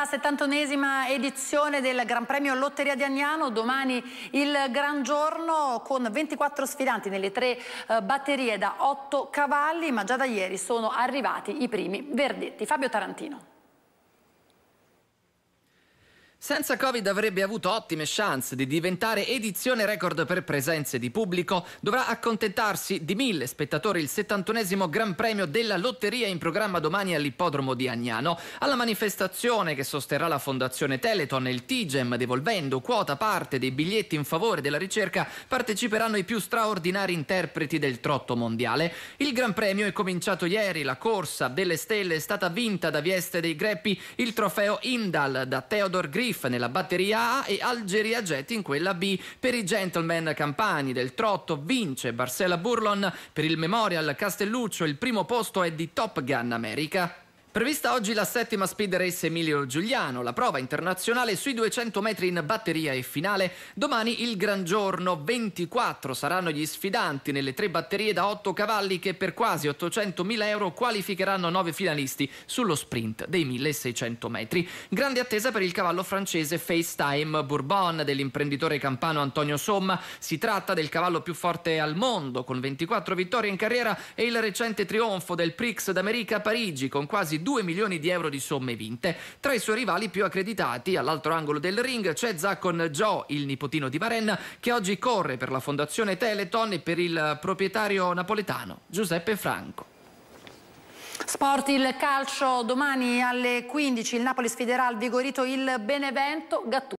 La settantonesima edizione del Gran Premio Lotteria di Agnano, domani il gran giorno con 24 sfidanti nelle tre eh, batterie da 8 cavalli, ma già da ieri sono arrivati i primi verdetti. Fabio Tarantino. Senza Covid avrebbe avuto ottime chance di diventare edizione record per presenze di pubblico, dovrà accontentarsi di mille spettatori il 71 Gran Premio della Lotteria in programma domani all'Ippodromo di Agnano. Alla manifestazione che sosterrà la Fondazione Teleton e il TIGEM, devolvendo quota parte dei biglietti in favore della ricerca, parteciperanno i più straordinari interpreti del trotto mondiale. Il Gran Premio è cominciato ieri, la corsa delle stelle è stata vinta da Vieste dei Greppi, il trofeo Indal da Theodor Gris Riff nella batteria A e Algeria Jet in quella B. Per i Gentleman Campani del Trotto vince Barcella Burlon, per il Memorial Castelluccio il primo posto è di Top Gun America. Prevista oggi la settima Speed Race Emilio Giuliano, la prova internazionale sui 200 metri in batteria e finale. Domani il gran giorno, 24 saranno gli sfidanti nelle tre batterie da 8 cavalli che per quasi 800.000 euro qualificheranno 9 finalisti sullo sprint dei 1600 metri. Grande attesa per il cavallo francese FaceTime Bourbon dell'imprenditore campano Antonio Somma. Si tratta del cavallo più forte al mondo con 24 vittorie in carriera e il recente trionfo del Prix d'America a Parigi con quasi 2 milioni di euro di somme vinte. Tra i suoi rivali più accreditati, all'altro angolo del ring, c'è Zaccon Joe, il nipotino di Varenna, che oggi corre per la fondazione Teleton e per il proprietario napoletano Giuseppe Franco. Sport il calcio domani alle 15 il Napoli sfiderà al vigorito il Benevento Gattuso